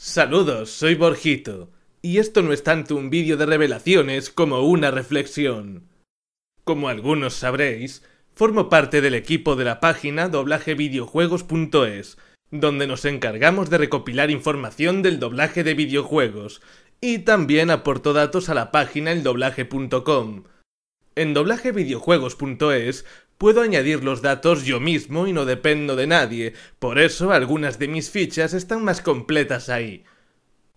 Saludos, soy Borjito, y esto no es tanto un vídeo de revelaciones como una reflexión. Como algunos sabréis, formo parte del equipo de la página doblajevideojuegos.es, donde nos encargamos de recopilar información del doblaje de videojuegos, y también aporto datos a la página eldoblaje.com, en doblajevideojuegos.es puedo añadir los datos yo mismo y no dependo de nadie, por eso algunas de mis fichas están más completas ahí.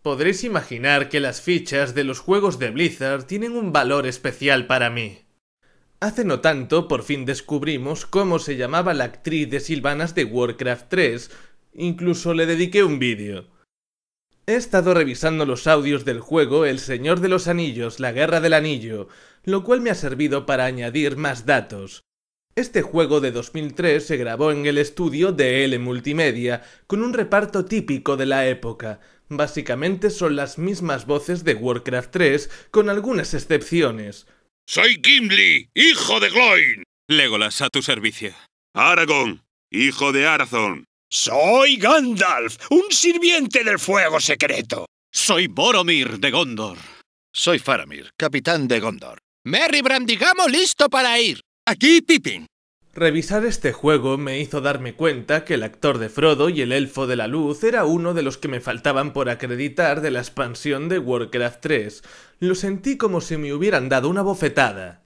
Podréis imaginar que las fichas de los juegos de Blizzard tienen un valor especial para mí. Hace no tanto por fin descubrimos cómo se llamaba la actriz de Silvanas de Warcraft 3, incluso le dediqué un vídeo. He estado revisando los audios del juego El Señor de los Anillos, la Guerra del Anillo, lo cual me ha servido para añadir más datos. Este juego de 2003 se grabó en el estudio de L Multimedia, con un reparto típico de la época. Básicamente son las mismas voces de Warcraft 3, con algunas excepciones. Soy Gimli, hijo de Gloin. Legolas, a tu servicio. Aragorn, hijo de Arathorn. Soy Gandalf, un sirviente del fuego secreto. Soy Boromir de Gondor. Soy Faramir, capitán de Gondor. Merry Brandigamo listo para ir. Aquí Pippin. Revisar este juego me hizo darme cuenta que el actor de Frodo y el elfo de la luz era uno de los que me faltaban por acreditar de la expansión de Warcraft 3. Lo sentí como si me hubieran dado una bofetada.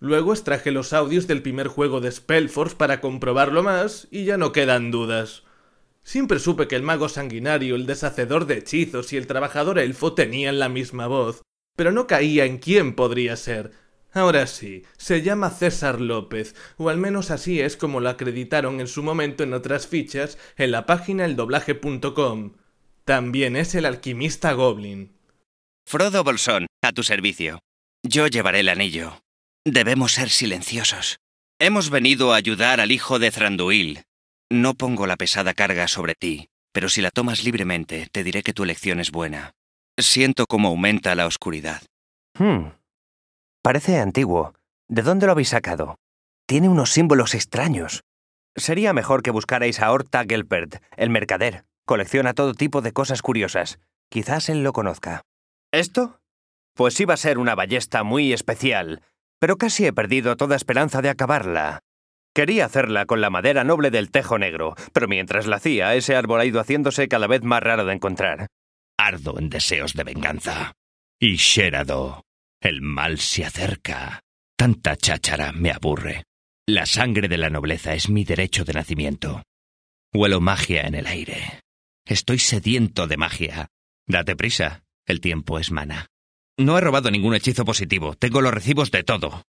Luego extraje los audios del primer juego de Spellforce para comprobarlo más y ya no quedan dudas. Siempre supe que el mago sanguinario, el deshacedor de hechizos y el trabajador elfo tenían la misma voz, pero no caía en quién podría ser. Ahora sí, se llama César López, o al menos así es como lo acreditaron en su momento en otras fichas en la página eldoblaje.com. También es el alquimista Goblin. Frodo Bolsón, a tu servicio. Yo llevaré el anillo. Debemos ser silenciosos. Hemos venido a ayudar al hijo de Thranduil. No pongo la pesada carga sobre ti, pero si la tomas libremente, te diré que tu elección es buena. Siento cómo aumenta la oscuridad. Hmm. Parece antiguo. ¿De dónde lo habéis sacado? Tiene unos símbolos extraños. Sería mejor que buscarais a Horta Gelpert, el mercader. Colecciona todo tipo de cosas curiosas. Quizás él lo conozca. ¿Esto? Pues iba a ser una ballesta muy especial, pero casi he perdido toda esperanza de acabarla. Quería hacerla con la madera noble del tejo negro, pero mientras la hacía, ese árbol ha ido haciéndose cada vez más raro de encontrar. Ardo en deseos de venganza. Y Sherado, el mal se acerca. Tanta cháchara me aburre. La sangre de la nobleza es mi derecho de nacimiento. Huelo magia en el aire. Estoy sediento de magia. Date prisa, el tiempo es mana. No he robado ningún hechizo positivo. Tengo los recibos de todo.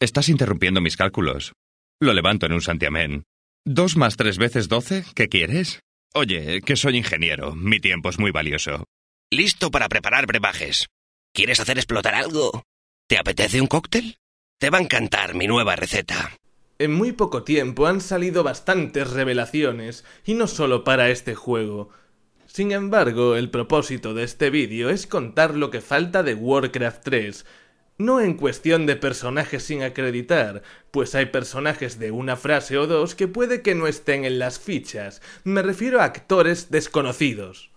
Estás interrumpiendo mis cálculos. Lo levanto en un santiamén. ¿Dos más tres veces doce? ¿Qué quieres? Oye, que soy ingeniero. Mi tiempo es muy valioso. Listo para preparar brebajes. ¿Quieres hacer explotar algo? ¿Te apetece un cóctel? Te va a encantar mi nueva receta. En muy poco tiempo han salido bastantes revelaciones, y no solo para este juego, sin embargo, el propósito de este vídeo es contar lo que falta de Warcraft 3, no en cuestión de personajes sin acreditar, pues hay personajes de una frase o dos que puede que no estén en las fichas, me refiero a actores desconocidos.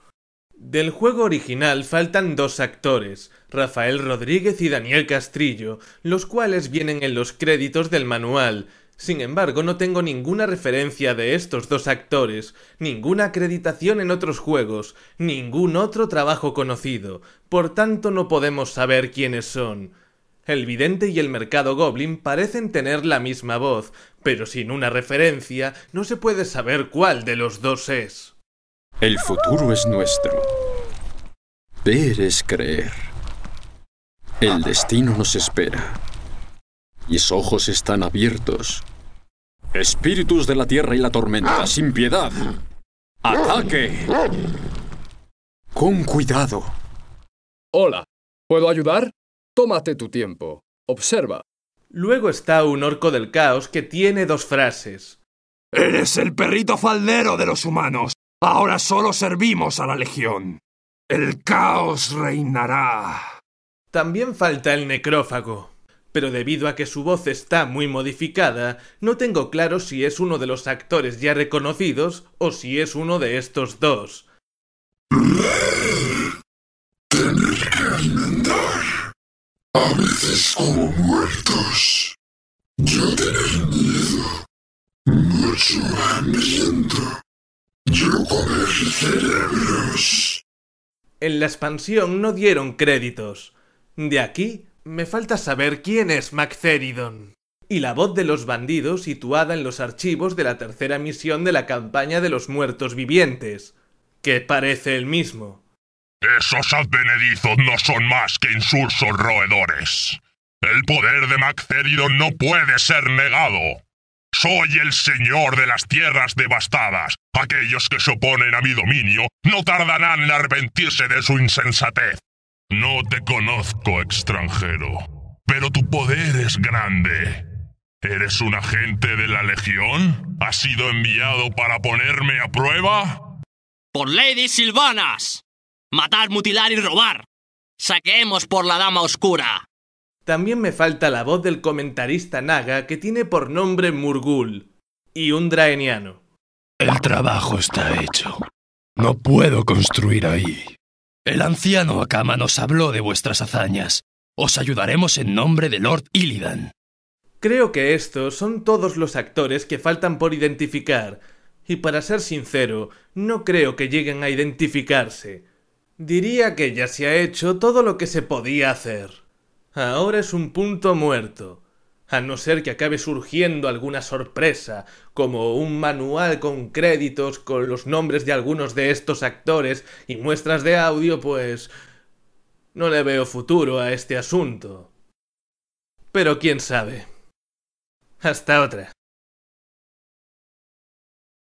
Del juego original faltan dos actores, Rafael Rodríguez y Daniel Castrillo, los cuales vienen en los créditos del manual, sin embargo, no tengo ninguna referencia de estos dos actores, ninguna acreditación en otros juegos, ningún otro trabajo conocido, por tanto no podemos saber quiénes son. El vidente y el mercado goblin parecen tener la misma voz, pero sin una referencia no se puede saber cuál de los dos es. El futuro es nuestro. Ver es creer. El destino nos espera. Mis ojos están abiertos. Espíritus de la tierra y la tormenta, sin piedad. ¡Ataque! Con cuidado. Hola, ¿puedo ayudar? Tómate tu tiempo. Observa. Luego está un orco del caos que tiene dos frases. Eres el perrito faldero de los humanos. Ahora solo servimos a la legión. El caos reinará. También falta el necrófago pero debido a que su voz está muy modificada, no tengo claro si es uno de los actores ya reconocidos o si es uno de estos dos. Tener que alimentar. A veces como muertos. Yo tener miedo. Mucho Yo cerebros. En la expansión no dieron créditos. De aquí me falta saber quién es Mactheridon. Y la voz de los bandidos situada en los archivos de la tercera misión de la campaña de los muertos vivientes, que parece el mismo. Esos advenedizos no son más que insursos roedores. El poder de Mactheridon no puede ser negado. Soy el señor de las tierras devastadas. Aquellos que se oponen a mi dominio no tardarán en arrepentirse de su insensatez. No te conozco, extranjero, pero tu poder es grande. ¿Eres un agente de la Legión? ¿Has sido enviado para ponerme a prueba? Por Lady Silvanas. Matar, mutilar y robar. Saquemos por la Dama Oscura. También me falta la voz del comentarista Naga que tiene por nombre Murgul y un draeniano. El trabajo está hecho. No puedo construir ahí. El anciano Akama nos habló de vuestras hazañas. Os ayudaremos en nombre de Lord Illidan. Creo que estos son todos los actores que faltan por identificar, y para ser sincero, no creo que lleguen a identificarse. Diría que ya se ha hecho todo lo que se podía hacer. Ahora es un punto muerto a no ser que acabe surgiendo alguna sorpresa, como un manual con créditos con los nombres de algunos de estos actores y muestras de audio, pues no le veo futuro a este asunto. Pero quién sabe. Hasta otra.